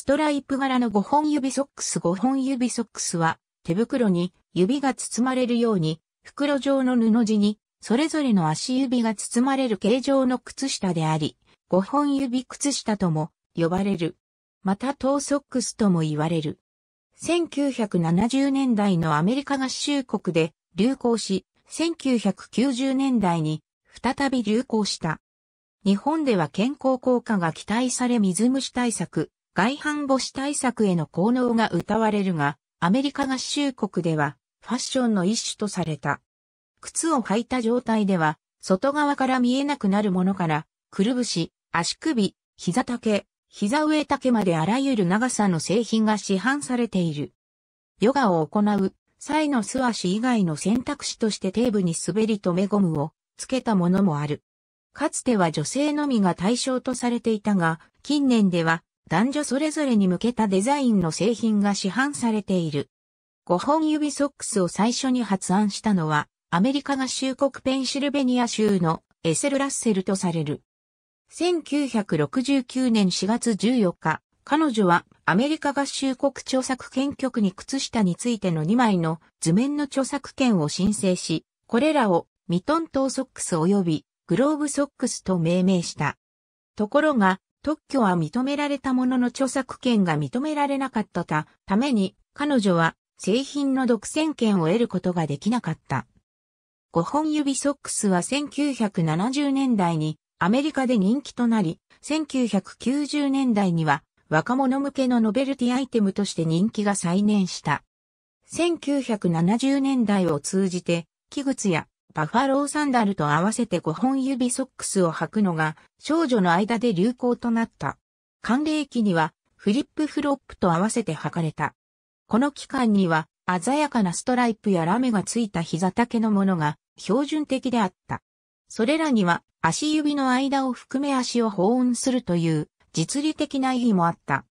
ストライプ柄の5本指ソックス5本指ソックスは手袋に指が包まれるように袋状の布地にそれぞれの足指が包まれる形状の靴下であり5本指靴下とも呼ばれる。またトーソックスとも言われる。1970年代のアメリカ合衆国で流行し、1990年代に再び流行した。日本では健康効果が期待され水虫対策、外反母趾対策への効能が謳われるが、アメリカ合衆国ではファッションの一種とされた。靴を履いた状態では、外側から見えなくなるものから、くるぶし、足首、膝丈、膝上丈まであらゆる長さの製品が市販されている。ヨガを行う際の素足以外の選択肢として底部に滑り止めゴムをつけたものもある。かつては女性のみが対象とされていたが、近年では男女それぞれに向けたデザインの製品が市販されている。5本指ソックスを最初に発案したのは、アメリカ合衆国ペンシルベニア州のエセル・ラッセルとされる。1969年4月14日、彼女はアメリカ合衆国著作権局に靴下についての2枚の図面の著作権を申請し、これらをミトントーソックス及びグローブソックスと命名した。ところが、特許は認められたものの著作権が認められなかったために、彼女は製品の独占権を得ることができなかった。五本指ソックスは1970年代にアメリカで人気となり、1990年代には若者向けのノベルティアイテムとして人気が再燃した。1970年代を通じて、器物やバファローサンダルと合わせて5本指ソックスを履くのが少女の間で流行となった。寒冷期にはフリップフロップと合わせて履かれた。この期間には鮮やかなストライプやラメがついた膝丈のものが標準的であった。それらには足指の間を含め足を保温するという実利的な意義もあった。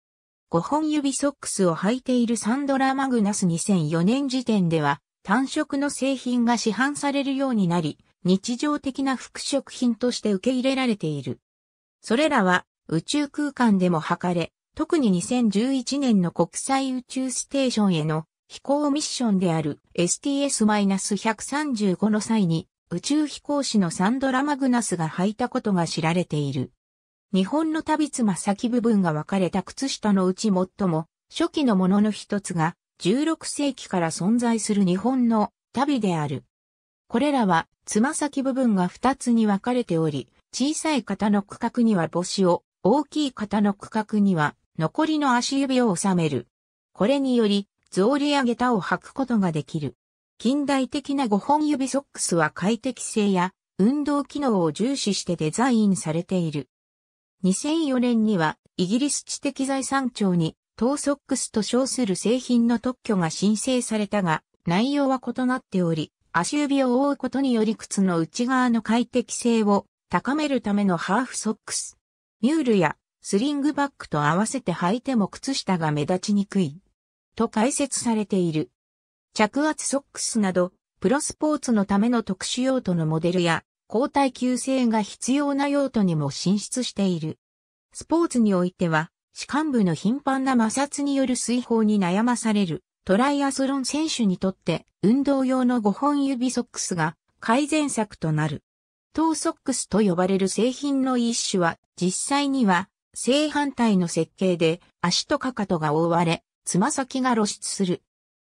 5本指ソックスを履いているサンドラ・マグナス2004年時点では単色の製品が市販されるようになり、日常的な副食品として受け入れられている。それらは宇宙空間でも測れ、特に2011年の国際宇宙ステーションへの飛行ミッションである STS-135 の際に宇宙飛行士のサンドラ・マグナスが履いたことが知られている。日本の旅妻先部分が分かれた靴下のうち最も初期のものの一つが16世紀から存在する日本の旅である。これらは、つま先部分が2つに分かれており、小さい方の区画には母子を、大きい方の区画には、残りの足指を収める。これにより、草履や下駄を履くことができる。近代的な5本指ソックスは快適性や運動機能を重視してデザインされている。2004年にはイギリス知的財産庁にトーソックスと称する製品の特許が申請されたが、内容は異なっており、足指を覆うことにより靴の内側の快適性を高めるためのハーフソックス。ミュールやスリングバッグと合わせて履いても靴下が目立ちにくい。と解説されている。着圧ソックスなど、プロスポーツのための特殊用途のモデルや、交代給性が必要な用途にも進出している。スポーツにおいては、歯間部の頻繁な摩擦による水泡に悩まされるトライアスロン選手にとって運動用の5本指ソックスが改善策となる。トーソックスと呼ばれる製品の一種は実際には正反対の設計で足とかかとが覆われ、つま先が露出する。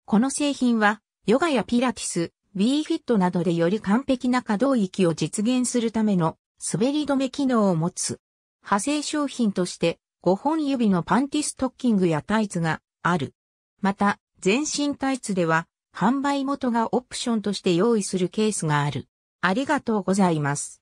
この製品はヨガやピラティス、ビーフィットなどでより完璧な可動域を実現するための滑り止め機能を持つ。派生商品として5本指のパンティストッキングやタイツがある。また、全身タイツでは販売元がオプションとして用意するケースがある。ありがとうございます。